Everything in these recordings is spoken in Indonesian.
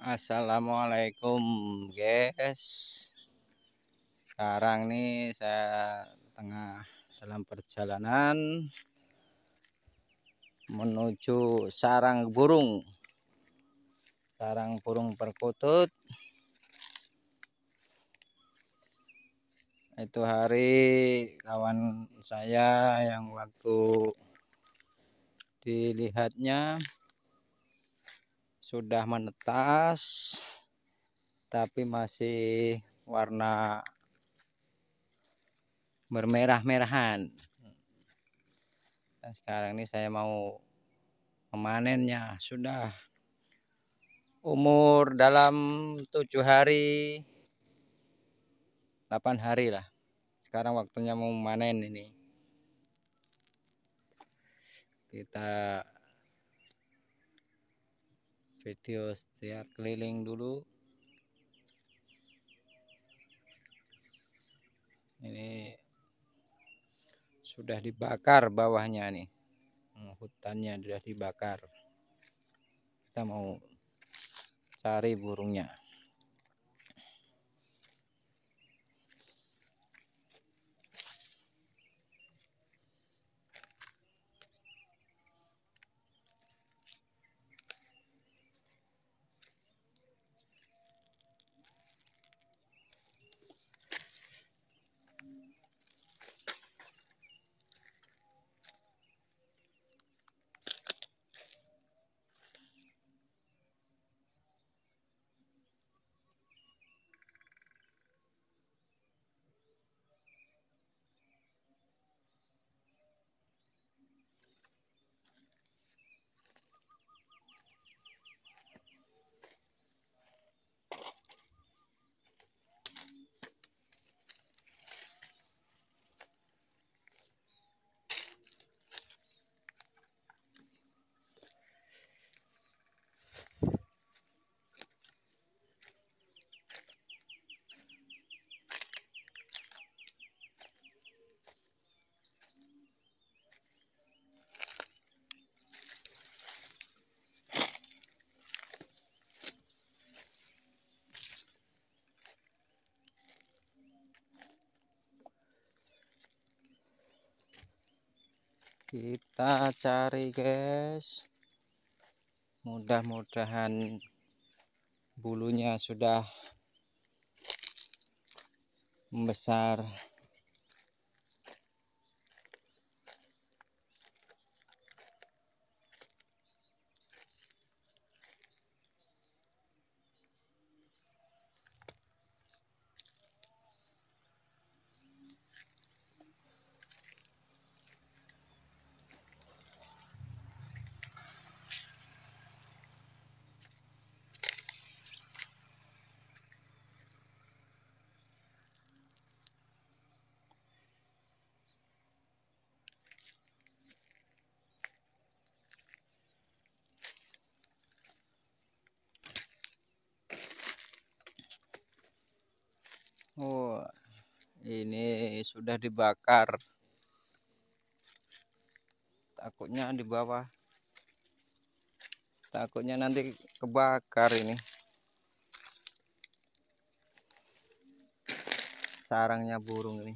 Assalamualaikum guys sekarang nih saya tengah dalam perjalanan menuju sarang burung sarang burung perkutut itu hari kawan saya yang waktu dilihatnya sudah menetas tapi masih warna bermerah-merahan nah, sekarang ini saya mau memanennya sudah umur dalam tujuh hari 8 hari lah sekarang waktunya mau memanen ini kita video share keliling dulu ini sudah dibakar bawahnya nih hmm, hutannya sudah dibakar kita mau cari burungnya kita cari guys mudah-mudahan bulunya sudah membesar Wah, ini sudah dibakar. Takutnya di bawah. Takutnya nanti kebakar ini. sarangnya burung ini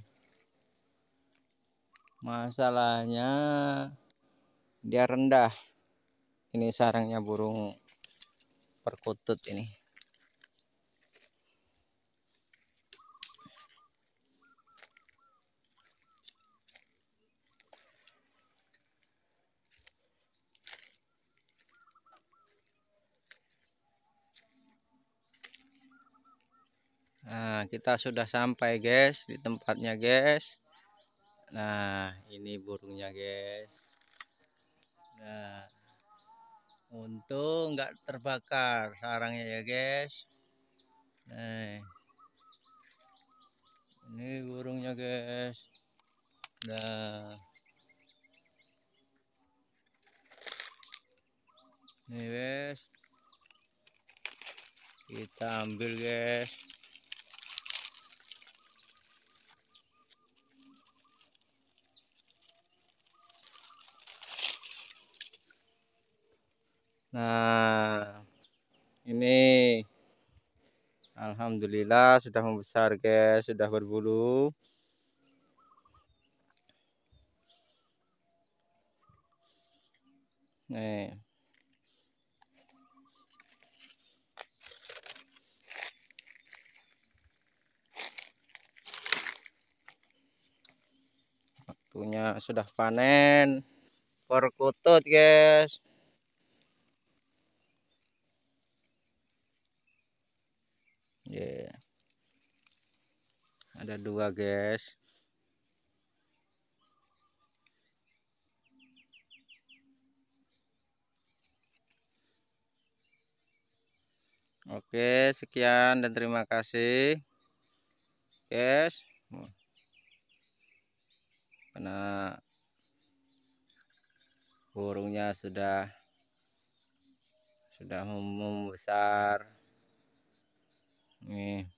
masalahnya dia rendah ini sarangnya burung perkutut ini Nah, kita sudah sampai guys di tempatnya guys. Nah, ini burungnya guys. Nah, untung nggak terbakar sarangnya ya guys. Nah, ini burungnya guys. Nah, ini guys. Kita ambil guys. Nah, ini Alhamdulillah sudah membesar, guys, sudah berbulu. Nih. Waktunya sudah panen perkutut, guys. yeah. ada dua guys Oke, sekian dan terima kasih. Guys. Karena burungnya sudah sudah membesar. 嗯。